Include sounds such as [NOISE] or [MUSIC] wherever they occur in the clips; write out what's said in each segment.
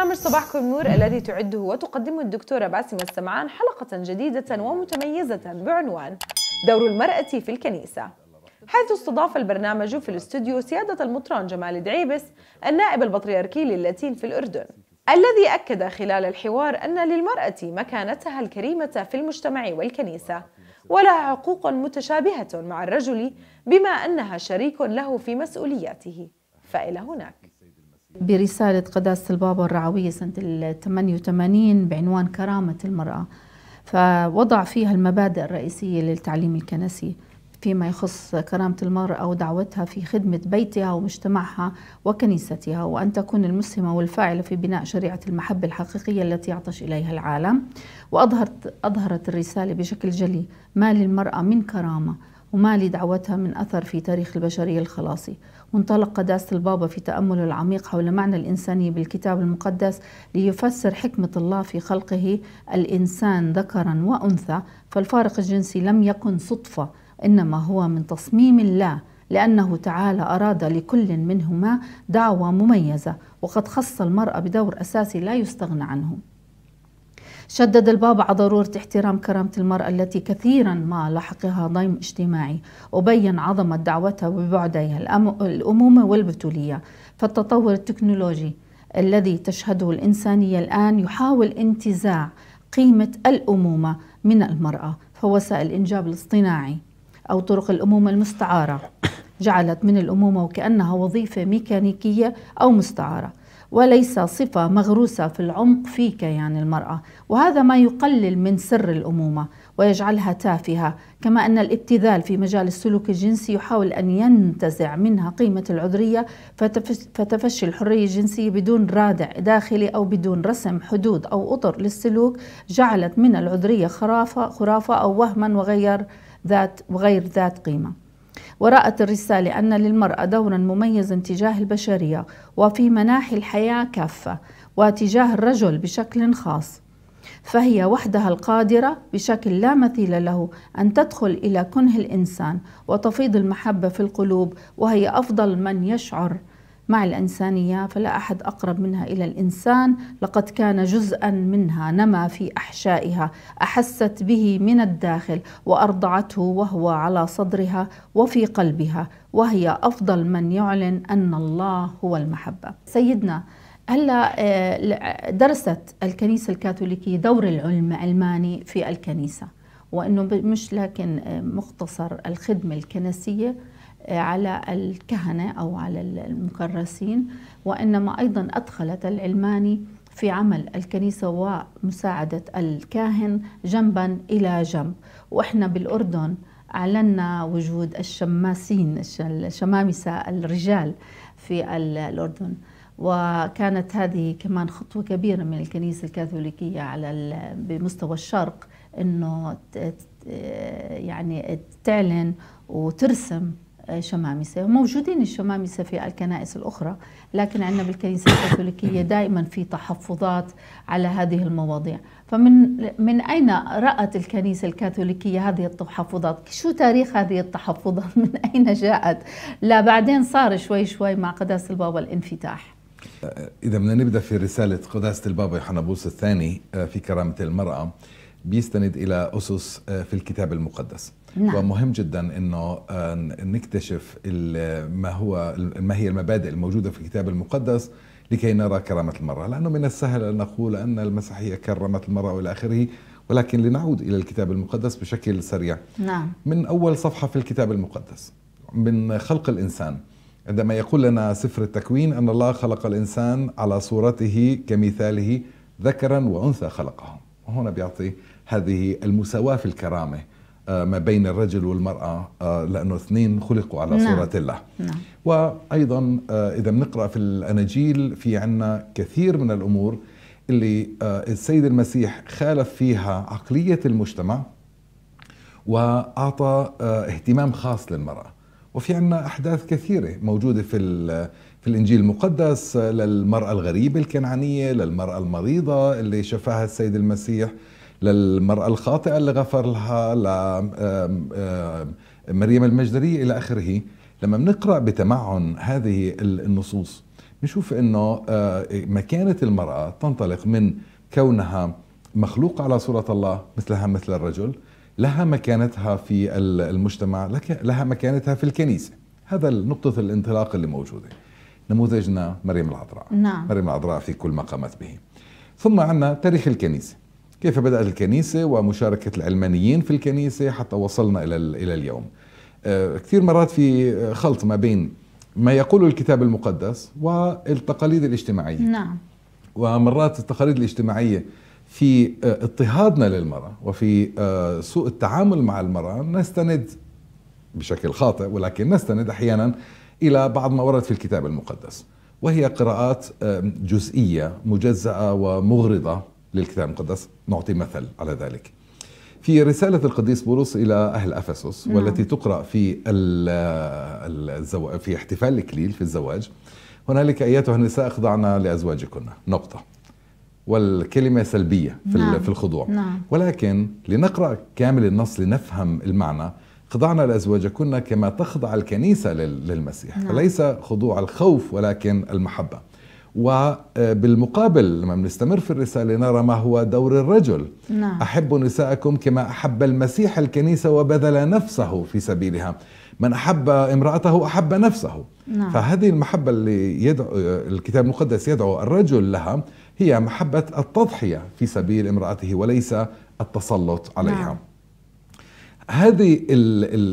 برنامج صباحكم نور الذي تعده وتقدمه الدكتورة باسمة السمعان حلقة جديدة ومتميزة بعنوان دور المرأة في الكنيسة حيث استضاف البرنامج في الاستوديو سيادة المطران جمال دعيبس النائب البطريركي للاتين في الأردن الذي أكد خلال الحوار أن للمرأة مكانتها الكريمة في المجتمع والكنيسة ولها حقوق متشابهة مع الرجل بما أنها شريك له في مسؤولياته فإلى هناك برسالة قداسة البابا الرعوية سنة 88 بعنوان كرامة المرأة فوضع فيها المبادئ الرئيسية للتعليم الكنسي فيما يخص كرامة المرأة ودعوتها في خدمة بيتها ومجتمعها وكنيستها وأن تكون المسهمة والفاعلة في بناء شريعة المحبة الحقيقية التي يعطش إليها العالم وأظهرت أظهرت الرسالة بشكل جلي ما للمرأة من كرامة وما لدعوتها من أثر في تاريخ البشرية الخلاصي وانطلق قداسة البابا في تأمله العميق حول معنى الإنسانية بالكتاب المقدس ليفسر حكمة الله في خلقه الإنسان ذكرا وأنثى فالفارق الجنسي لم يكن صدفة إنما هو من تصميم الله لأنه تعالى أراد لكل منهما دعوة مميزة وقد خص المرأة بدور أساسي لا يستغنى عنه شدد البابا على ضرورة احترام كرامة المرأة التي كثيرا ما لحقها ضيم اجتماعي وبين عظمة دعوتها ببعديها الأمومة والبتولية فالتطور التكنولوجي الذي تشهده الإنسانية الآن يحاول انتزاع قيمة الأمومة من المرأة فوسائل الإنجاب الاصطناعي أو طرق الأمومة المستعارة جعلت من الأمومة وكأنها وظيفة ميكانيكية أو مستعارة وليس صفة مغروسة في العمق فيك يعني المرأة وهذا ما يقلل من سر الأمومة ويجعلها تافهة كما أن الابتذال في مجال السلوك الجنسي يحاول أن ينتزع منها قيمة العذرية فتفشي الحرية الجنسية بدون رادع داخلي أو بدون رسم حدود أو أطر للسلوك جعلت من العذرية خرافة خرافة أو وهما وغير ذات وغير ذات قيمة ورأت الرسالة أن للمرأة دورا مميزا تجاه البشرية وفي مناحي الحياة كافة وتجاه الرجل بشكل خاص فهي وحدها القادرة بشكل لا مثيل له أن تدخل إلى كنه الإنسان وتفيض المحبة في القلوب وهي أفضل من يشعر مع الإنسانية فلا أحد أقرب منها إلى الإنسان لقد كان جزءا منها نما في أحشائها أحست به من الداخل وأرضعته وهو على صدرها وفي قلبها وهي أفضل من يعلن أن الله هو المحبة سيدنا هلا آه، درست الكنيسة الكاثوليكية دور العلم العلماني في الكنيسة وأنه مش لكن آه، مختصر الخدمة الكنسية على الكهنة أو على المكرسين وإنما أيضا أدخلت العلماني في عمل الكنيسة ومساعدة الكاهن جنبا إلى جنب وإحنا بالأردن أعلنا وجود الشماسين الشمامسة الرجال في الأردن وكانت هذه كمان خطوة كبيرة من الكنيسة الكاثوليكية على بمستوى الشرق انه يعني تعلن وترسم شمامسة موجودين الشمامسة في الكنائس الأخرى لكن عندنا بالكنيسة الكاثوليكية دائما في تحفظات على هذه المواضيع فمن من أين رأت الكنيسة الكاثوليكية هذه التحفظات شو تاريخ هذه التحفظات [LAUGHS] من أين جاءت لا بعدين صار شوي شوي مع قداسة البابا الانفتاح إذا بدنا نبدأ في رسالة قداسة البابا يوحنا بوس الثاني آه، في كرامة المرأة بيستند الى اسس آه، في الكتاب المقدس نعم. ومهم جدا انه آه، نكتشف ما هو ما هي المبادئ الموجوده في الكتاب المقدس لكي نرى كرامه المراه لانه من السهل ان نقول ان المسيحيه كرمت المراه والى اخره ولكن لنعود الى الكتاب المقدس بشكل سريع نعم. من اول صفحه في الكتاب المقدس من خلق الانسان عندما يقول لنا سفر التكوين ان الله خلق الانسان على صورته كمثاله ذكرا وانثى خلقهم وهنا بيعطي هذه المساواة في الكرامة آه، ما بين الرجل والمرأة آه، لأنه اثنين خلقوا على نعم. صورة الله نعم. وأيضا آه، إذا بنقرأ في الأناجيل في عنا كثير من الأمور اللي السيد المسيح خالف فيها عقلية المجتمع وأعطى اهتمام خاص للمرأة وفي عنا أحداث كثيرة موجودة في في الإنجيل المقدس للمرأة الغريبة الكنعانية للمرأة المريضة اللي شفاها السيد المسيح للمرأة الخاطئة اللي غفر لها لمريم المجدرية إلى آخره لما بنقرأ بتمعن هذه النصوص بنشوف أنه آه، مكانة المرأة تنطلق من كونها مخلوق على صورة الله مثلها مثل الرجل لها مكانتها في المجتمع لها مكانتها في الكنيسة هذا نقطة الانطلاق اللي موجودة نموذجنا مريم العذراء نعم. مريم العذراء في كل ما قامت به ثم عندنا تاريخ الكنيسة كيف بدأت الكنيسة ومشاركة العلمانيين في الكنيسة حتى وصلنا إلى, إلى اليوم آه، كثير مرات في خلط ما بين ما يقوله الكتاب المقدس والتقاليد الاجتماعية نعم ومرات التقاليد الاجتماعية في آه، اضطهادنا للمرأة وفي آه، سوء التعامل مع المرأة نستند بشكل خاطئ ولكن نستند أحيانا إلى بعض ما ورد في الكتاب المقدس وهي قراءات جزئية مجزأة ومغرضة للكتاب المقدس نعطي مثل على ذلك في رسالة القديس بولس إلى أهل أفسس نعم. والتي تقرأ في الزو... في احتفال الإكليل في الزواج هنالك أيتها النساء اخضعنا لأزواجكن نقطة والكلمة سلبية في, نعم. في الخضوع نعم. ولكن لنقرأ كامل النص لنفهم المعنى خضعنا لأزواجكن كما تخضع الكنيسة للمسيح نعم. فليس خضوع الخوف ولكن المحبة وبالمقابل آه، لما بنستمر في الرسالة نرى ما هو دور الرجل نعم. أحبوا نساءكم كما أحب المسيح الكنيسة وبذل نفسه في سبيلها من أحب امرأته أحب نفسه نعم. فهذه المحبة اللي يدعو الكتاب المقدس يدعو الرجل لها هي محبة التضحية في سبيل امرأته وليس التسلط عليها نعم. هذه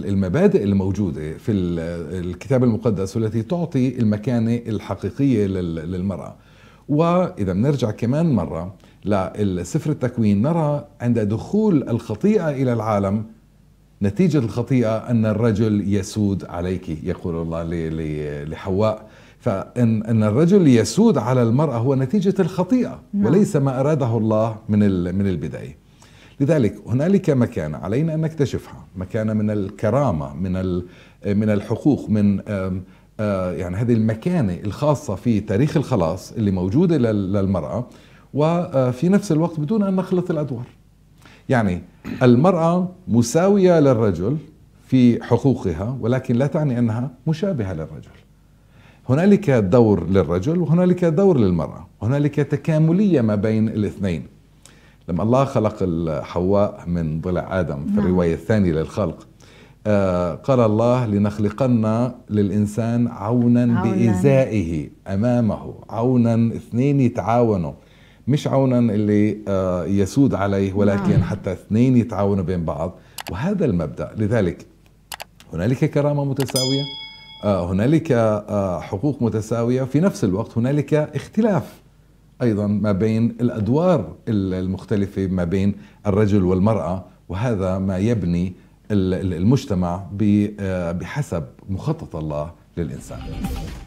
المبادئ الموجودة في الكتاب المقدس والتي تعطي المكانة الحقيقية للمرأة وإذا بنرجع كمان مرة لسفر التكوين نرى عند دخول الخطيئة إلى العالم نتيجة الخطيئة أن الرجل يسود عليك يقول الله لحواء فإن الرجل يسود على المرأة هو نتيجة الخطيئة نعم. وليس ما أراده الله من من البداية لذلك هنالك مكانة علينا أن نكتشفها مكانة من الكرامة من من الحقوق من يعني هذه المكانة الخاصة في تاريخ الخلاص اللي موجودة للمرأة وفي نفس الوقت بدون أن نخلط الأدوار يعني المرأة مساوية للرجل في حقوقها ولكن لا تعني أنها مشابهة للرجل هنالك دور للرجل وهنالك دور للمرأة هنالك تكاملية ما بين الاثنين لما الله خلق حواء من ضلع آدم في نعم. الرواية الثانية للخلق آه، قال الله لنخلقن للإنسان عونا, عونا بإزائه أمامه عونا اثنين يتعاونوا مش عونا اللي آه، يسود عليه ولكن نعم. حتى اثنين يتعاونوا بين بعض وهذا المبدأ لذلك هنالك كرامة متساوية آه، هنالك حقوق متساوية في نفس الوقت هنالك اختلاف ايضا ما بين الادوار المختلفه ما بين الرجل والمراه وهذا ما يبني المجتمع آه، بحسب مخطط الله للانسان